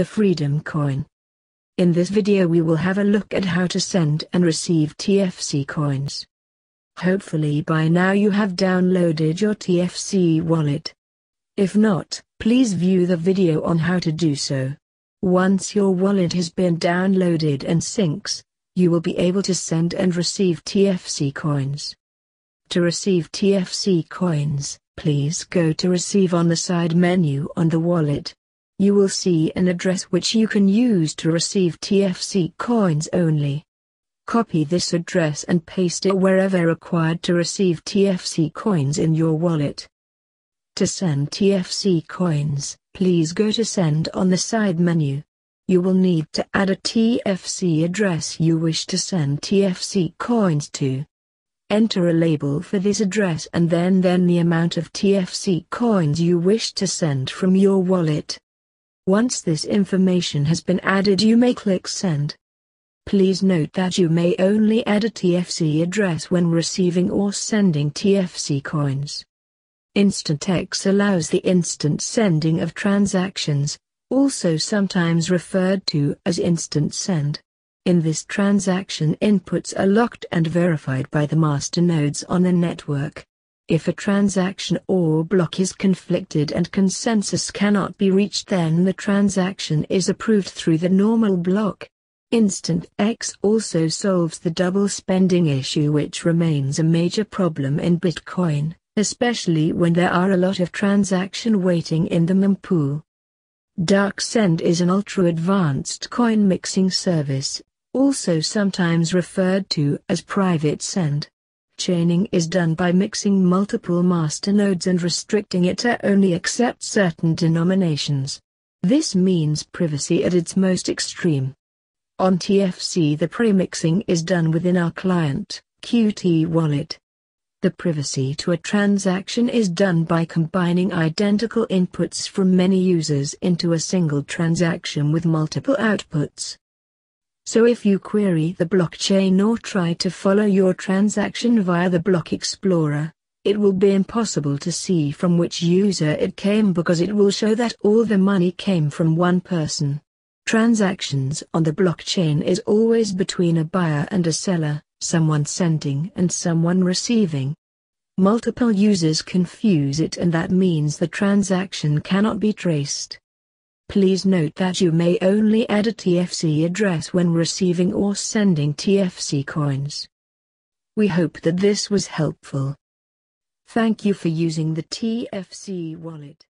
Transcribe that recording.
the Freedom Coin. In this video we will have a look at how to send and receive TFC coins. Hopefully by now you have downloaded your TFC wallet. If not, please view the video on how to do so. Once your wallet has been downloaded and syncs, you will be able to send and receive TFC coins. To receive TFC coins, please go to receive on the side menu on the wallet you will see an address which you can use to receive TFC coins only. Copy this address and paste it wherever required to receive TFC coins in your wallet. To send TFC coins, please go to Send on the side menu. You will need to add a TFC address you wish to send TFC coins to. Enter a label for this address and then then the amount of TFC coins you wish to send from your wallet. Once this information has been added you may click Send. Please note that you may only add a TFC address when receiving or sending TFC coins. InstantX allows the instant sending of transactions, also sometimes referred to as instant send. In this transaction inputs are locked and verified by the masternodes on the network. If a transaction or block is conflicted and consensus cannot be reached then the transaction is approved through the normal block. Instant X also solves the double spending issue which remains a major problem in Bitcoin, especially when there are a lot of transactions waiting in the mempool. DarkSend is an ultra-advanced coin mixing service, also sometimes referred to as private send chaining is done by mixing multiple master nodes and restricting it to only accept certain denominations. This means privacy at its most extreme. On TFC the premixing is done within our client, Qt wallet. The privacy to a transaction is done by combining identical inputs from many users into a single transaction with multiple outputs. So if you query the blockchain or try to follow your transaction via the Block Explorer, it will be impossible to see from which user it came because it will show that all the money came from one person. Transactions on the blockchain is always between a buyer and a seller, someone sending and someone receiving. Multiple users confuse it and that means the transaction cannot be traced. Please note that you may only add a TFC address when receiving or sending TFC coins. We hope that this was helpful. Thank you for using the TFC wallet.